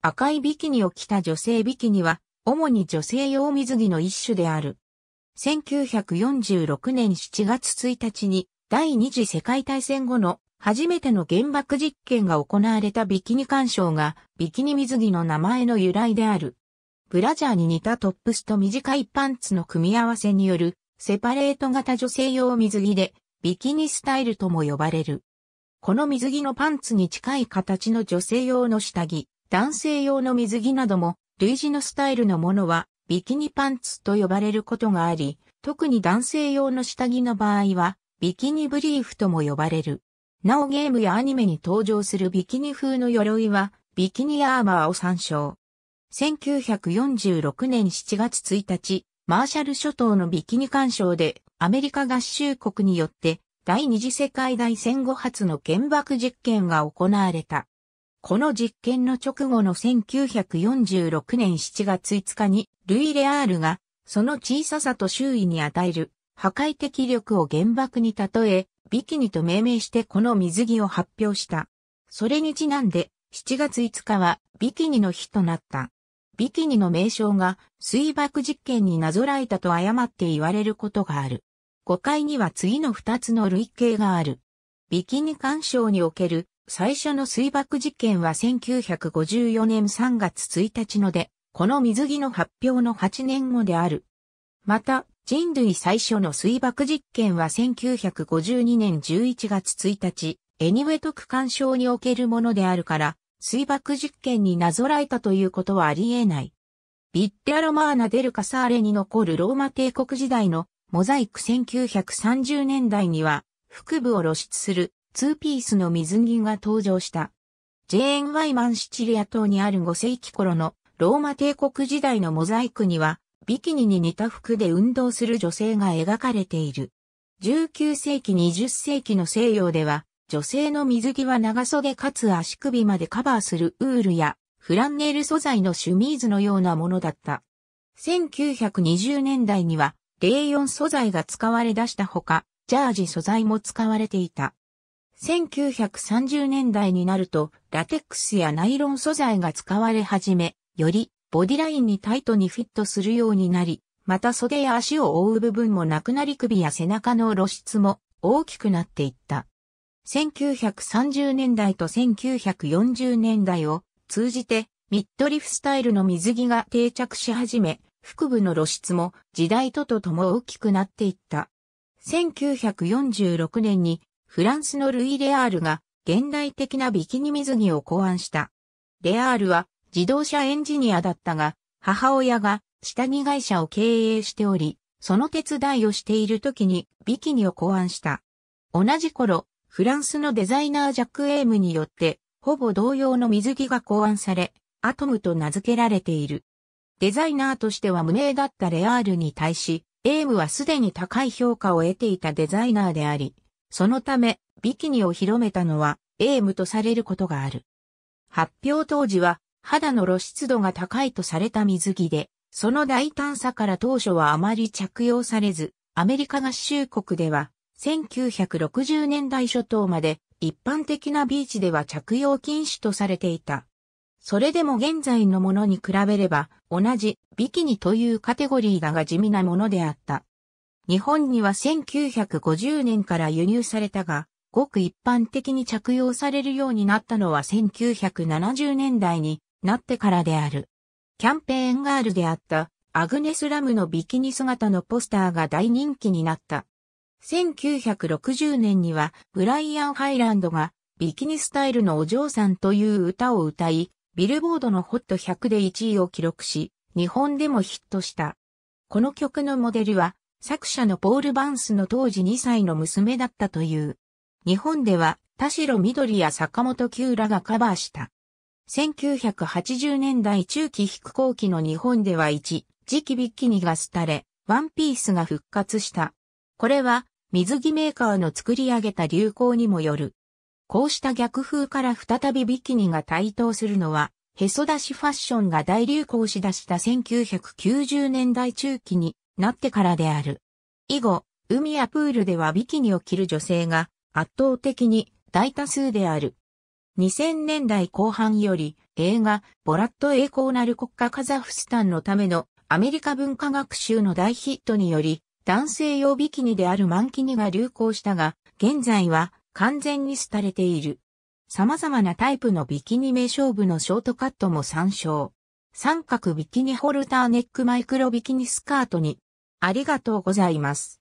赤いビキニを着た女性ビキニは、主に女性用水着の一種である。1946年7月1日に、第二次世界大戦後の初めての原爆実験が行われたビキニ干渉が、ビキニ水着の名前の由来である。ブラジャーに似たトップスと短いパンツの組み合わせによる、セパレート型女性用水着で、ビキニスタイルとも呼ばれる。この水着のパンツに近い形の女性用の下着、男性用の水着なども、類似のスタイルのものは、ビキニパンツと呼ばれることがあり、特に男性用の下着の場合は、ビキニブリーフとも呼ばれる。なおゲームやアニメに登場するビキニ風の鎧は、ビキニアーマーを参照。1946年7月1日、マーシャル諸島のビキニ干渉で、アメリカ合衆国によって、第二次世界大戦後初の原爆実験が行われた。この実験の直後の1946年7月5日に、ルイ・レアールが、その小ささと周囲に与える破壊的力を原爆に例え、ビキニと命名してこの水着を発表した。それにちなんで、7月5日はビキニの日となった。ビキニの名称が水爆実験になぞらえたと誤って言われることがある。5階には次の2つの類型がある。ビキニ干渉における最初の水爆実験は1954年3月1日ので、この水着の発表の8年後である。また、人類最初の水爆実験は1952年11月1日、エニウェト区間症におけるものであるから、水爆実験になぞらえたということはあり得ない。ビッテアロマーナ・デル・カサーレに残るローマ帝国時代のモザイク1930年代には、腹部を露出するツーピースの水着が登場した。ジェーン・ワイマンシチリア島にある5世紀頃のローマ帝国時代のモザイクには、ビキニに似た服で運動する女性が描かれている。19世紀20世紀の西洋では、女性の水着は長袖かつ足首までカバーするウールやフランネル素材のシュミーズのようなものだった。1920年代には、レイヨン素材が使われ出したほか、ジャージ素材も使われていた。1930年代になると、ラテックスやナイロン素材が使われ始め、よりボディラインにタイトにフィットするようになり、また袖や足を覆う部分もなくなり首や背中の露出も大きくなっていった。1930年代と1940年代を通じてミッドリフスタイルの水着が定着し始め、腹部の露出も時代とととも大きくなっていった。1946年にフランスのルイ・レアールが現代的なビキニ水着を考案した。レアールは自動車エンジニアだったが、母親が下着会社を経営しており、その手伝いをしている時にビキニを考案した。同じ頃、フランスのデザイナージャック・エームによって、ほぼ同様の水着が考案され、アトムと名付けられている。デザイナーとしては無名だったレアールに対し、エームはすでに高い評価を得ていたデザイナーであり、そのため、ビキニを広めたのは、エームとされることがある。発表当時は、肌の露出度が高いとされた水着で、その大胆さから当初はあまり着用されず、アメリカ合衆国では、1960年代初頭まで、一般的なビーチでは着用禁止とされていた。それでも現在のものに比べれば、同じビキニというカテゴリーだが地味なものであった。日本には1950年から輸入されたが、ごく一般的に着用されるようになったのは1970年代になってからである。キャンペーンガールであったアグネス・ラムのビキニ姿のポスターが大人気になった。1960年にはブライアン・ハイランドがビキニスタイルのお嬢さんという歌を歌い、ビルボードのホット100で1位を記録し、日本でもヒットした。この曲のモデルは作者のポール・バンスの当時2歳の娘だったという。日本では田代緑や坂本九らがカバーした。1980年代中期飛行機の日本では一時期ビッキニが廃れ、ワンピースが復活した。これは水着メーカーの作り上げた流行にもよる。こうした逆風から再びビキニが台頭するのは、へそ出しファッションが大流行しだした1990年代中期になってからである。以後、海やプールではビキニを着る女性が圧倒的に大多数である。2000年代後半より映画ボラット栄光なる国家カザフスタンのためのアメリカ文化学習の大ヒットにより男性用ビキニであるマンキニが流行したが現在は完全に廃れている。様々なタイプのビキニ名勝負のショートカットも参照。三角ビキニホルターネックマイクロビキニスカートにありがとうございます。